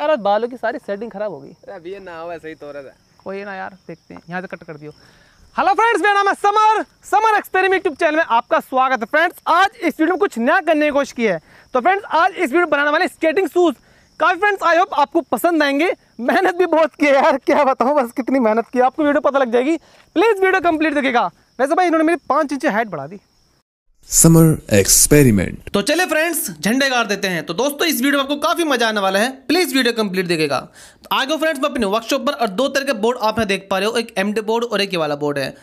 यार बालों की सारी सेटिंग खराब हो गई अभी ना हो ऐसे ही तो रहा कोई ना यार देखते हैं यहाँ से कट कर दियो हेलो फ्रेंड्स मेरा नाम है Samar Samar experiment YouTube channel में आपका स्वागत है फ्रेंड्स आज इस वीडियो में कुछ नया करने की कोशिश की है तो फ्रेंड्स आज इस वीडियो बनाने वाले स्केटिंग शूज़ काफ़ी फ्रेंड्स आई होप आपको पसंद आएंगे मेहनत भी बहुत की है यार क्या बताऊँ बस कितनी मेहनत की आपको वीडियो पता लग जाएगी प्लीज़ वीडियो कंप्लीट देखेगा वैसे भाई इन्होंने मेरी पाँच इंच हाइट बढ़ा दी समर एक्सपेरिमेंट तो चले फ्रेंड्स झंडे गाड़ देते हैं तो दोस्तों इस वीडियो में आपको काफी मजा आने वाला है प्लीज वीडियो कंप्लीट देखेगा तो आगे फ्रेंड्स मैं अपने वर्कशॉप पर और दो तरह के बोर्ड आप देख पा रहे हो एक एमडे बोर्ड और एक ये वाला बोर्ड है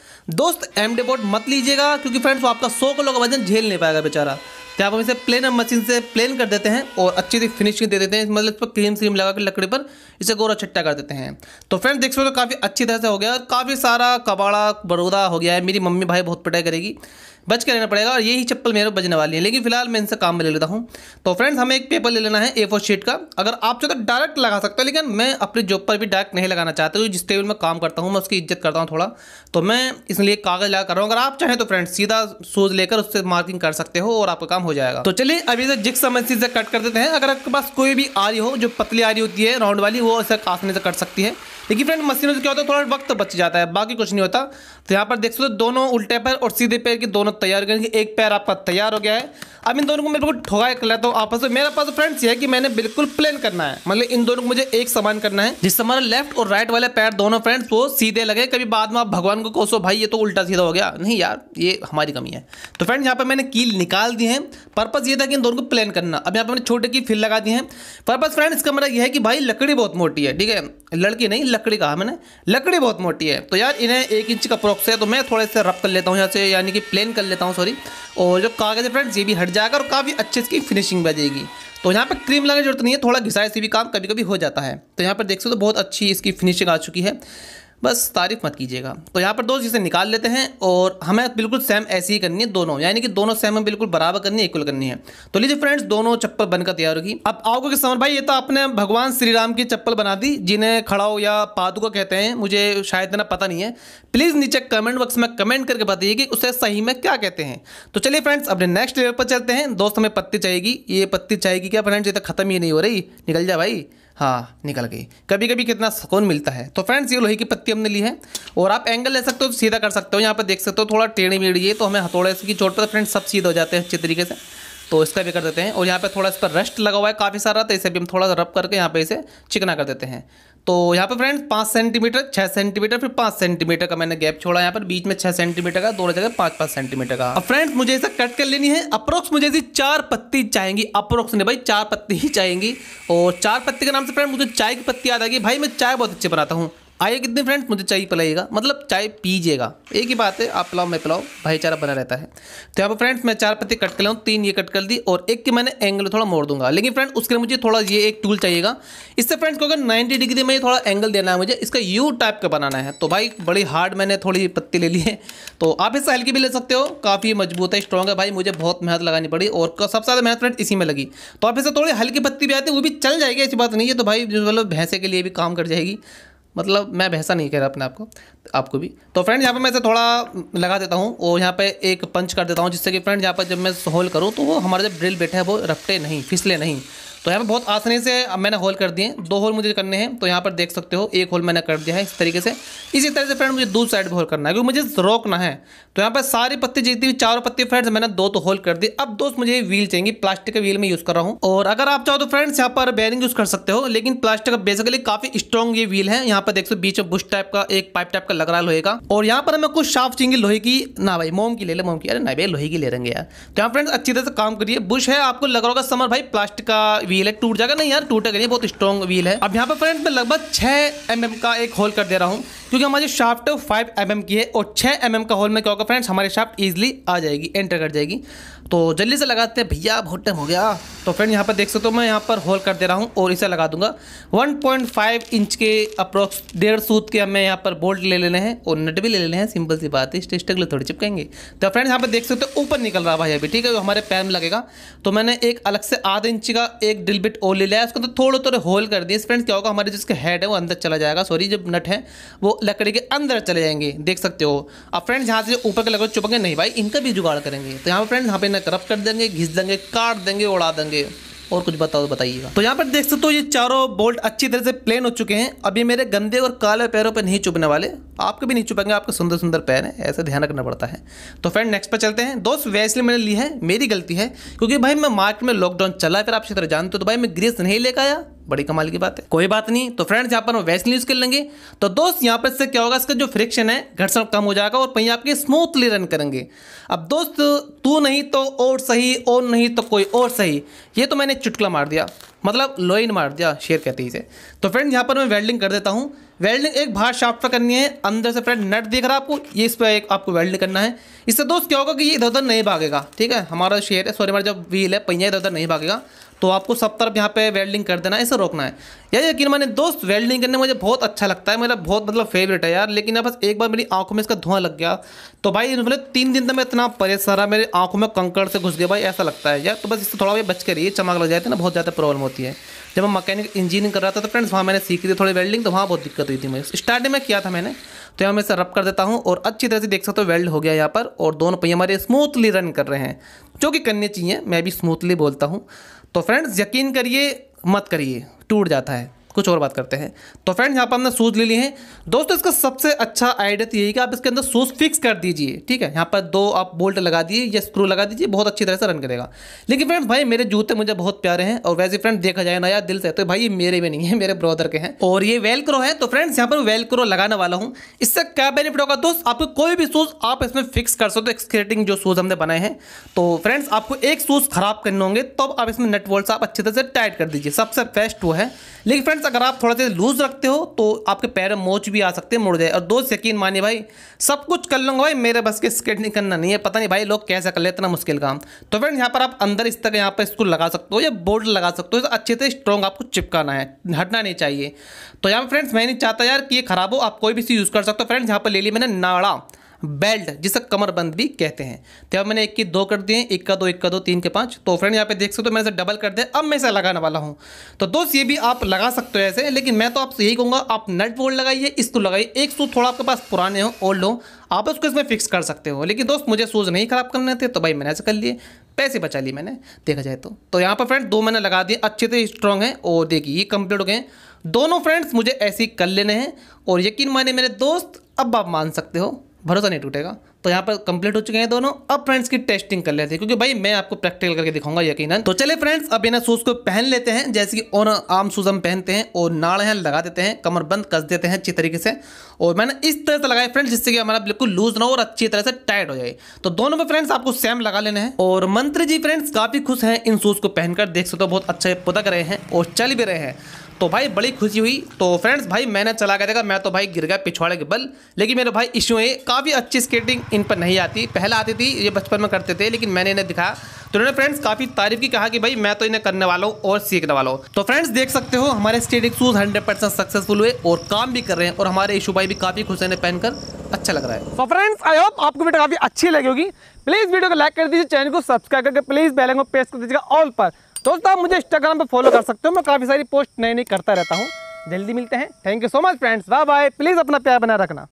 दोस्त एमडे बोर्ड मत लीजिएगा क्योंकि फ्रेंड्स वो आपका सौ किलो का वजन झेल नहीं पाएगा बेचारा तो आप हम इसे प्लेन मशीन से प्लेन कर देते हैं और अच्छी सी फिनिशिंग दे देते हैं मतलब इस पर क्रीम स्रीम लगा कर लकड़ी पर इसे गोरा छट्टा कर देते हैं तो फ्रेंड्स देख सकते हो तो काफ़ी अच्छी तरह से हो गया और काफ़ी सारा कबाड़ा बड़ौदा हो गया है मेरी मम्मी भाई बहुत पिटाई करेगी बच के रहना पड़ेगा और यही चप्पल मेरे बजने वाली है लेकिन फिलहाल मैं इनसे काम में ले लेता हूँ तो फ्रेंड्स हमें एक पेपर ले लेना है ए फोर शीट का अगर आप चाहते तो डायरेक्ट लगा सकते हो लेकिन मैं अपनी जॉब पर भी डायरेक्ट नहीं लगाना चाहता हूँ जिस टेबल में काम करता हूँ मैं उसकी इज्जत करता हूँ थोड़ा तो मैं इसलिए कागज़ लगा कर रहा हूँ अगर आप चाहें तो फ्रेंड्स सीधा सूज लेकर उससे मार्किंग कर सकते हो और आपका काम हो जाएगा तो चलिए अभी से जिक्स मशीन से कट कर देते हैं अगर आपके पास कोई भी आरी हो जो पतली आरी होती है राउंड वाली वो उसे कासने से कट सकती है देखिए फ्रेंड मशीनों से क्या होता है थोड़ा वक्त बच जाता है बाकी कुछ नहीं होता तो यहाँ पर देख सकते हो दोनों उल्टे पैर और सीधे पैर के दोनों तैयार हो गए एक पैर आपका तैयार हो गया है अब इन दोनों को मेरे को ठोका कर लेता हूँ आपस में मेरा पास फ्रेंड्स ये है कि मैंने बिल्कुल प्लेन करना है मतलब इन दोनों को मुझे एक समान करना है जिससे हमारा लेफ्ट और राइट वाले पैर दोनों फ्रेंड्स वो सीधे लगे कभी बाद में आप भगवान को कोसो भाई ये तो उल्टा सीधा हो गया नहीं यार ये हमारी कमी है तो फ्रेंड्स यहाँ पर मैंने कील निकाल दी है पर्पज ये था कि इन दोनों को प्लेन करना अब यहाँ पर मैंने छोटे की फिल लगा दी है पर्पज फ्रेंड इसका मतलब यह है कि भाई लकड़ी बहुत मोटी है ठीक है लड़की नहीं लकड़ी कहा मैंने लकड़ी बहुत मोटी है तो यार इन्हें एक इंच का प्रोक्स है तो मैं थोड़े से रब कर लेता हूँ यहाँ से यानी कि प्लेन कर लेता हूँ सॉरी और जो कागज़ है फ्रेंड्स ये भी हट जाएगा और काफ़ी अच्छे इसकी फिनिशिंग बह जाएगी तो यहाँ पर क्रीम लगाने की जरूरत नहीं है थोड़ा घिसाए से भी काम कभी कभी हो जाता है तो यहाँ पर देख सकते हो तो बहुत अच्छी इसकी फिनिशिंग आ चुकी है बस तारीफ मत कीजिएगा तो यहाँ पर दोस्त इसे निकाल लेते हैं और हमें बिल्कुल सेम ऐसी ही करनी है दोनों यानी कि दोनों सेम बिल्कुल बराबर करनी है इक्वल करनी है तो लीजिए फ्रेंड्स दोनों चप्पल बनकर तैयार होगी अब आओगे कि समर भाई ये तो आपने भगवान श्री राम की चप्पल बना दी जिन्हें खड़ाओ या पादुका कहते हैं मुझे शायद ना पता नहीं है प्लीज़ नीचे कमेंट बॉक्स में कमेंट करके बताइए कि उसे सही में क्या कहते हैं तो चलिए फ्रेंड्स अपने नेक्स्ट लेवल पर चलते हैं दोस्त हमें पत्ती चाहिएगी ये पत्ती चाहिएगी क्या फ्रेंड्स ये तो खत्म ही नहीं हो रही निकल जाए भाई हाँ निकल गई कभी कभी कितना सुकून मिलता है तो फ्रेंड्स ये लोहे की पत्ती हमने ली है और आप एंगल ले सकते हो सीधा कर सकते हो यहाँ पर देख सकते हो थोड़ा टेढ़ी मेढ़ी है तो हमें हथौड़े की चोट पर फ्रेंड्स सब सीधे हो जाते हैं अच्छे तरीके से तो इसका भी कर देते हैं और यहाँ पे थोड़ा इस पर रस्ट लगा हुआ है काफ़ी सारा तो इसे भी हम थोड़ा रब करके यहाँ पे इसे चिकना कर देते हैं तो यहाँ पर फ्रेंड्स पाँच सेंटीमीटर छः सेंटीमीटर फिर पाँच सेंटीमीटर का मैंने गैप छोड़ा यहाँ पर बीच में छः सेंटीमीटर का दोनों जगह पाँच पाँच सेंटीमीटर का अब फ्रेंड्स मुझे ऐसा कट कर लेनी है अप्रोक्स मुझे ऐसी चार पत्ती चाहेंगी अप्रोक्स नहीं भाई चार पत्ती ही चाहेंगी और चार पत्ती के नाम से फ्रेंड मुझे चाय की पत्ती याद आ गई भाई मैं चाय बहुत अच्छी बनाता हूँ आइए कितने फ्रेंड्स मुझे चाय पिलाइएगा मतलब चाय पीजिएगा एक ही बात है आप पिलाओ मैं पिलाओ भाईचारा बना रहता है तो यहाँ पर फ्रेंड्स मैं चार पत्ते कट कर लाऊँ तीन ये कट कर दी और एक के मैंने एंगल थोड़ा मोड़ दूंगा लेकिन फ्रेंड उसके लिए मुझे थोड़ा ये एक टूल चाहिएगा इससे फ्रेंड्स क्योंकि नाइन्टी डिग्री में थोड़ा एंगल देना है मुझे इसका यू टाइप का बनाना है तो भाई बड़ी हार्ड मैंने थोड़ी पत्ती ले ली है तो आप इससे हल्की भी ले सकते हो काफ़ी मजबूत है स्ट्रॉग है भाई मुझे बहुत मेहनत लगानी पड़ी और सबसे ज़्यादा मेहनत फ्रेंड इसी में लगी तो आप इससे थोड़ी हल्की पत्ती भी आती है वो भी चल जाएगी ऐसी बात नहीं है तो भाई मतलब भैंसे के लिए भी काम कर जाएगी मतलब मैं भैसा नहीं कह रहा अपने आपको आपको भी तो फ्रेंड यहाँ पर मैं इसे थोड़ा लगा देता हूँ और यहाँ पे एक पंच कर देता हूँ जिससे कि फ्रेंड यहाँ पर जब मैं होल करूँ तो वो हमारा जब ड्रिल बैठे हैं वो रपटे नहीं फिसले नहीं तो यहाँ पर बहुत आसानी से मैंने होल कर दिए दो होल मुझे करने हैं तो यहाँ पर देख सकते हो एक होल मैंने कर दिया है इस तरीके से इसी तरह से फ्रेंड मुझे दूसरी साइड भी होल करना है क्योंकि मुझे रोकना है तो यहाँ पर सारी पत्ती जीती हुई चारों पत्ती फ्रेंड्स मैंने दो तो होल कर दी अब दोस्त मुझे व्हील चाहिए प्लास्टिक के व्हील में यूज़ कर रहा हूँ और अगर आप चाहो तो फ्रेंड्स यहाँ पर बैरिंग यूज़ कर सकते हो लेकिन प्लास्टिक का बेसिकली काफ़ी स्ट्रॉन्ग ये व्हील है यहाँ पर देख सो बीच में बुश टाइप का एक पाइप टाइप का लग रहा है लोहे का और यहाँ पर हमें कुछ साफ चाहिए लोहे की ना भाई मोम की ले लो मोम की अरे ना भाई लोहे की ले लेंगे यार तो यहाँ फ्रेंड्स अच्छी तरह से काम करिए बुश है आपको लग रहा होगा समर भाई प्लास्टिक का व्हील व्हील है टूट जाएगा नहीं यार टूटेगा नहीं बहुत स्ट्रॉन्ग व्हील है अब यहाँ पर फ्रेंड मैं लगभग छः एम का एक होल कर दे रहा हूँ क्योंकि हमारी शाफ्ट फाइव एम mm की है और छः एम mm का होल में क्या होगा फ्रेंड्स हमारी शाफ्ट ईजिली आ जाएगी एंटर कर जाएगी तो जल्दी से लगाते हैं भैया बहुत टाइम हो गया तो फ्रेंड यहाँ पर देख सकते हो मैं यहाँ पर होल कर दे रहा हूँ और इसे लगा दूंगा 1.5 इंच के अप्रोक्स डेढ़ सूत के हमें यहाँ पर बोल्ट ले लेने हैं और नट भी ले लेने हैं सिंपल सी बात है स्टेस्टर के लिए थोड़ी चिपकाएंगे तो फ्रेंड्स यहाँ पर देख सकते हो ऊपर निकल रहा है भाई अभी ठीक है जो हमारे पैर में लगेगा तो मैंने एक अलग से आधा इंच का एक डिल बिट और ले लिया है उसको तो थोड़े थोड़े होल कर दिए फ्रेंड्स क्या होगा हमारे जिसके हेड है वो अंदर चला जाएगा सॉरी जो नट है वो लकड़ी के अंदर चले जाएंगे देख सकते हो अब फ्रेंड्स यहाँ से ऊपर के लकड़ी चुपेंगे नहीं भाई इनका भी जुगाड़ करेंगे तो यहाँ पर फ्रेंड्स यहाँ पे ना करप्ट कर देंगे घिस देंगे काट देंगे उड़ा देंगे और कुछ बताओ बताइएगा तो यहाँ पर देख सकते हो ये चारों बोल्ट अच्छी तरह से प्लेन हो चुके हैं अभी मेरे गंदे और काले पैरों पर नहीं चुपने वाले आपके भी नहीं चुपेंगे आपके सुंदर सुंदर पैर हैं ऐसे ध्यान रखना पड़ता है तो फ्रेंड नेक्स्ट पर चलते हैं दोस्त वैसे मैंने ली है मेरी गलती है क्योंकि भाई मैं मार्केट में लॉकडाउन चला फिर आप इसी तरह जानते हो तो भाई मैं ग्रीस नहीं लेकर आया बड़ी कमाल की बात है कोई बात नहीं तो फ्रेंड्स यहाँ पर हम वैसे यूज कर लेंगे तो दोस्त यहाँ पर इससे क्या होगा इसका जो फ्रिक्शन है घर्षण कम हो जाएगा और पहिया आपके स्मूथली रन करेंगे अब दोस्त तू नहीं तो और सही और नहीं तो कोई और सही ये तो मैंने चुटकला मार दिया मतलब लोइन मार दिया शेर कहते ही से तो फ्रेंड यहाँ पर मैं वेल्डिंग कर देता हूँ वेल्डिंग एक बाहर शाफ्ट पर करनी है अंदर से फ्रेंड नट दिख रहा है आपको ये इस पर एक आपको वेल्डिंग करना है इससे दोस्त क्या होगा कि ये इधर उधर नहीं भागेगा ठीक है हमारा शेर है सॉरी हमारा जब व्हील है पहिया इधर उधर नहीं भागेगा तो आपको सब तरफ यहाँ पे वेल्डिंग कर देना ऐसे रोकना है यार यकीन मैंने दोस्त वेल्डिंग करने मुझे बहुत अच्छा लगता है मेरा बहुत मतलब फेवरेट है यार लेकिन बस एक बार मेरी आंखों में इसका धुआं लग गया तो भाई मतलब तीन दिन तक मैं इतना परेशान रहा मेरी आंखों में कंकड़ से घुस गया भाई ऐसा लगता है यार तो बस इससे थोड़ा भाई बच कर रहिए चमक लग जाती ना बहुत ज़्यादा प्रॉब्लम होती है जब मैं मकैनिक इंजीनियरिंग कर रहा था तो फ्रेंड्स वहाँ मैंने सीखी थी थोड़ी वेल्डिंग तो वहाँ बहुत दिक्कत हुई थी मुझे स्टार्टिंग में किया था मैंने तो यहाँ मैं इसे रब कर देता हूँ और अच्छी तरह से देख सकते हो वेल्ड हो गया यहाँ पर और दोनों पहिए हमारे स्मूथली रन कर रहे हैं जो कि करने चाहिए मैं भी स्मूथली बोलता हूँ तो फ्रेंड्स यकीन करिए मत करिए टूट जाता है कुछ और बात करते हैं तो फ्रेंड यहाँ पर हमने सूज ले लिए हैं दोस्तों इसका सबसे अच्छा आइडिया तो यही कि आप इसके अंदर सूज फिक्स कर दीजिए ठीक है यहाँ पर दो आप बोल्ट लगा दिए या स्क्रू लगा दीजिए बहुत अच्छी तरह से रन करेगा लेकिन फ्रेंड भाई मेरे जूते मुझे बहुत प्यारे हैं और वैसे फ्रेंड देखा जाए ना यार दिल से तो भाई ये मेरे में नहीं है मेरे ब्रदर के हैं और ये वेलक्रो है तो फ्रेंड्स यहाँ पर वेलक्रो लगाने वाला हूँ इससे क्या बेनिफिट होगा दोस्त आपको कोई भी सूज आप इसमें फिक्स कर सकते हो एक्सक्रेटिंग जो सूज हमने बनाए हैं तो फ्रेंड्स आपको एक सूज खराब करने होंगे तब तो आप इसमें नट आप अच्छे तरह से टाइट कर दीजिए सबसे बेस्ट वो है लेकिन फ्रेंड्स अगर आप थोड़ा सा लूज़ रखते हो तो आपके पैर में मोच भी आ सकते हैं मुड़ जाए और दो सेकेंड मानिए भाई सब कुछ कर लूँगा भाई मेरे बस के स्केट नहीं करना नहीं है पता नहीं भाई लोग कैसे कर ले इतना मुश्किल काम तो फ्रेंड यहाँ पर आप अंदर इस तरह यहाँ पर इसको लगा सकते हो या बोर्ड लगा सकते हो तो अच्छे से स्ट्रॉन्ग आपको चिपकाना है हटना नहीं चाहिए तो यहाँ पर फ्रेंड्स मैं नहीं चाहता यार कि ये खराब हो आप कोई भी चीज़ यूज़ कर सकते हो फ्रेंड्स यहाँ पर ले ली मैंने नाड़ा बेल्ट जिसे कमरबंद भी कहते हैं तो मैंने एक की दो कर दिए एक का दो एक का दो तीन के पाँच तो फ्रेंड यहाँ पे देख सकते हो मैंने डबल कर दिया अब मैं इसे लगाने वाला हूँ तो दोस्त ये भी आप लगा सकते हो ऐसे लेकिन मैं तो आपसे यही कहूँगा आप नट बोल्ट लगाइए इसको तो लगाइए एक सूज थोड़ा आपके पास पुराने हो ओल्ड हो आप उसको इसमें फिक्स कर सकते हो लेकिन दोस्त मुझे शूज़ नहीं ख़राब करने थे तो भाई मैंने ऐसे कर लिए पैसे बचा लिए मैंने देखा जाए तो तो यहाँ पर फ्रेंड दो मैंने लगा दिए अच्छे से स्ट्रॉन्ग हैं और देखिए ये कंप्लीट हो गए दोनों फ्रेंड्स मुझे ऐसे ही कर लेने हैं और यकीन माने मेरे दोस्त अब आप मान सकते हो भरोसा नहीं टूटेगा तो यहाँ पर कंप्लीट हो चुके हैं दोनों अब फ्रेंड्स की टेस्टिंग कर लेते हैं क्योंकि भाई मैं आपको प्रैक्टिकल करके दिखाऊंगा यकीनन तो चले फ्रेंड्स अब इन्हें शूज़ को पहन लेते हैं जैसे कि और आम शूज़ हम पहनते हैं और नाड़ हैं लगा देते हैं कमर बंद कस देते हैं अच्छी तरीके से और मैंने इस तरह से लगाया फ्रेंड्स जिससे कि हमारा बिल्कुल लूज ना हो और अच्छी तरह से टाइट हो जाए तो दोनों में फ्रेंड्स आपको सेम लगा लेने हैं और मंत्री जी फ्रेंड्स काफ़ी खुश हैं इन शूज़ को पहनकर देख सकते हो बहुत अच्छे पुदक रहे हैं और चल भी रहे हैं तो भाई बड़ी खुशी हुई तो फ्रेंड्स भाई मैंने चला कर देखा मैं तो भाई गिर गया पिछवाड़े के बल लेकिन मेरे भाई इश्यू है काफ़ी अच्छी स्केटिंग इन पर नहीं आती पहले आती थी ये बचपन में करते थे लेकिन मैंने इन्हें दिखाया तो उन्होंने फ्रेंड्स काफ़ी तारीफ की कहा कि भाई मैं तो इन्हें करने वाला हूँ और सीखने वाला हूँ तो फ्रेंड्स देख सकते हो हमारे स्केटिंग शूज़ हंड्रेड सक्सेसफुल हुए और काम भी कर रहे हैं और हमारे इशू भाई भी काफ़ी खुश हैं पहनकर अच्छा लग रहा है तो फ्रेंड्स आई होप आपको वीडियो काफी अच्छी लगी होगी प्लीज वीडियो को लाइक कर दीजिए चैनल को सब्सक्राइब करके प्लीज बैलेंगे प्रेस कर दीजिएगा ऑल पर दोस्तों आप मुझे इंस्टाग्राम पर फॉलो कर सकते हो मैं काफ़ी सारी पोस्ट नई नई करता रहता हूँ जल्दी मिलते हैं thank you so much friends bye bye please अपना प्यार बना रखना